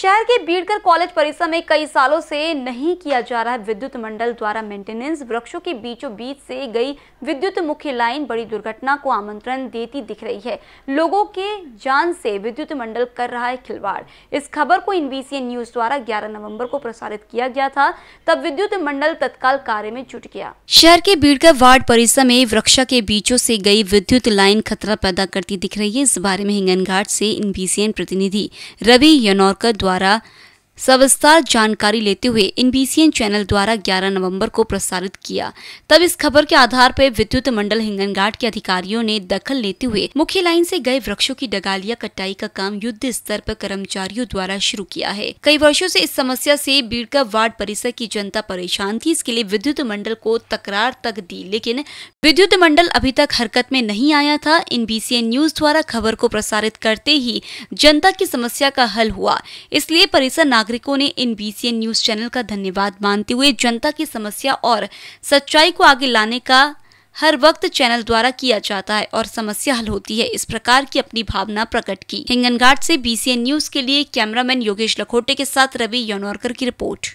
शहर के बीड़कर कॉलेज परिसर में कई सालों से नहीं किया जा रहा है विद्युत मंडल द्वारा मेंटेनेंस वृक्षों के बीचों बीच से गई विद्युत मुख्य लाइन बड़ी दुर्घटना को आमंत्रण देती दिख रही है लोगों के जान से विद्युत मंडल कर रहा है खिलवाड़ इस खबर को एनबीसीएन न्यूज द्वारा 11 नवंबर को प्रसारित किया गया था तब विद्युत मंडल तत्काल कार्य में जुट गया शहर के बीड़कर वार्ड परिसर में वृक्षा के बीचों से गई विद्युत लाइन खतरा पैदा करती दिख रही है इस बारे में हिंगन घाट से एनबीसीएन प्रतिनिधि रवि यनौरकर દ્વારા सविस्तार जानकारी लेते हुए एनबीसीएन चैनल द्वारा 11 नवंबर को प्रसारित किया तब इस खबर के आधार पर विद्युत मंडल हिंगनघाट के अधिकारियों ने दखल लेते हुए मुख्य लाइन से गए वृक्षों की डगालिया कटाई का काम युद्ध स्तर पर कर्मचारियों द्वारा शुरू किया है कई वर्षों से इस समस्या से बीड़का वार्ड परिसर की जनता परेशान थी इसके लिए विद्युत मंडल को तकरार तक दी लेकिन विद्युत मंडल अभी तक हरकत में नहीं आया था एनबीसीएन न्यूज द्वारा खबर को प्रसारित करते ही जनता की समस्या का हल हुआ इसलिए परिसर नागरिकों ने इन बीसीएन न्यूज चैनल का धन्यवाद मानते हुए जनता की समस्या और सच्चाई को आगे लाने का हर वक्त चैनल द्वारा किया जाता है और समस्या हल होती है इस प्रकार की अपनी भावना प्रकट की हिंगनघाट से बीसीएन न्यूज के लिए कैमरामैन योगेश लखोटे के साथ रवि यनौरकर की रिपोर्ट